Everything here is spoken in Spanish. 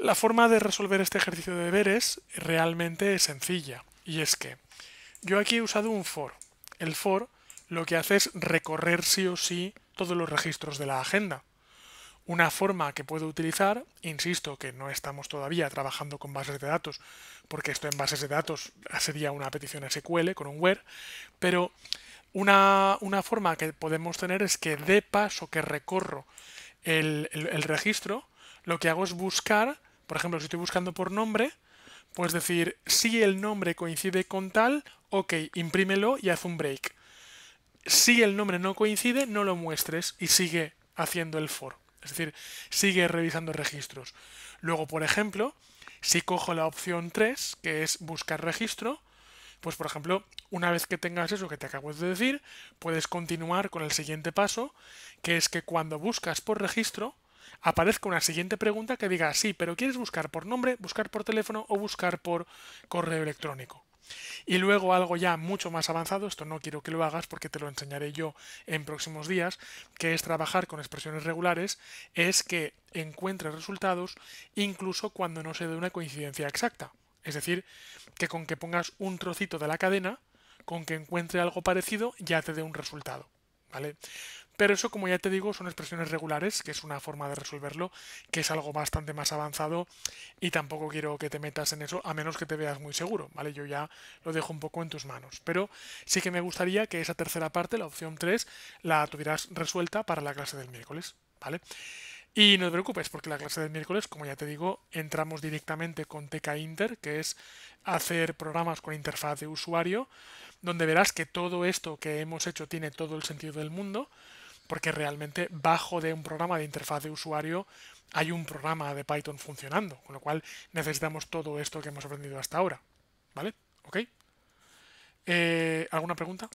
La forma de resolver este ejercicio de deberes realmente es sencilla, y es que yo aquí he usado un for. El for lo que hace es recorrer sí o sí todos los registros de la agenda. Una forma que puedo utilizar, insisto que no estamos todavía trabajando con bases de datos, porque esto en bases de datos sería una petición SQL con un where, pero una, forma que podemos tener es que de paso que recorro el registro, lo que hago es buscar por ejemplo, si estoy buscando por nombre, puedes decir si el nombre coincide con tal, ok, imprímelo y haz un break. Si el nombre no coincide, no lo muestres y sigue haciendo el for. Es decir, sigue revisando registros. Luego, por ejemplo, si cojo la opción 3, que es buscar registro, pues por ejemplo, una vez que tengas eso que te acabo de decir, puedes continuar con el siguiente paso, que es que cuando buscas por registro, aparezca una siguiente pregunta que diga, sí, pero ¿quieres buscar por nombre, buscar por teléfono o buscar por correo electrónico? Y luego algo ya mucho más avanzado, esto no quiero que lo hagas porque te lo enseñaré yo en próximos días, que es trabajar con expresiones regulares, es que encuentres resultados incluso cuando no se dé una coincidencia exacta. Es decir, que con que pongas un trocito de la cadena, con que encuentre algo parecido, ya te dé un resultado. ¿vale? Pero eso, como ya te digo, son expresiones regulares, que es una forma de resolverlo, que es algo bastante más avanzado y tampoco quiero que te metas en eso, a menos que te veas muy seguro, ¿vale? Yo ya lo dejo un poco en tus manos. Pero sí que me gustaría que esa tercera parte, la opción 3, la tuvieras resuelta para la clase del miércoles, ¿vale? Y no te preocupes, porque la clase del miércoles, como ya te digo, entramos directamente con TK Inter, que es hacer programas con interfaz de usuario donde verás que todo esto que hemos hecho tiene todo el sentido del mundo, porque realmente bajo de un programa de interfaz de usuario hay un programa de Python funcionando, con lo cual necesitamos todo esto que hemos aprendido hasta ahora. ¿Vale? ¿Ok? Eh, ¿Alguna pregunta?